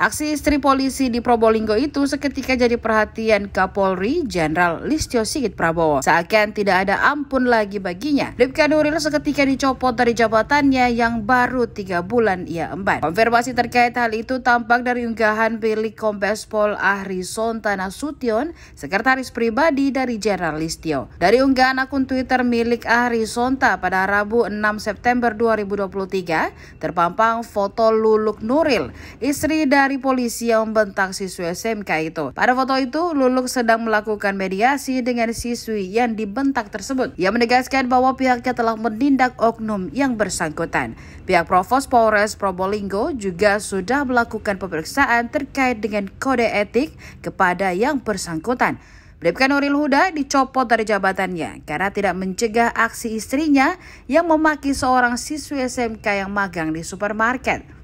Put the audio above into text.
Aksi istri polisi di Probolinggo itu seketika jadi perhatian Kapolri Jenderal Listio Sigit Prabowo. Seakan tidak ada ampun lagi baginya. Bribka Nuril seketika dicopot dari jabatannya yang baru tiga bulan ia emban. Konfirmasi terkait hal itu tampak dari unggahan milik Kombes Pol Ahri Sontana Sution, sekretaris pribadi dari Jenderal Listio. Dari unggahan akun Twitter milik Ahri Sonta pada Rabu 6 September 2023, terpampang foto Luluk Nuril, istri dan dari polisi yang membentak siswa SMK itu. Pada foto itu, Luluk sedang melakukan mediasi dengan siswi yang dibentak tersebut. Ia menegaskan bahwa pihaknya telah menindak oknum yang bersangkutan. Pihak Provos Polres Probolinggo juga sudah melakukan pemeriksaan terkait dengan kode etik kepada yang bersangkutan. Bribka Nuril Huda dicopot dari jabatannya karena tidak mencegah aksi istrinya yang memaki seorang siswi SMK yang magang di supermarket.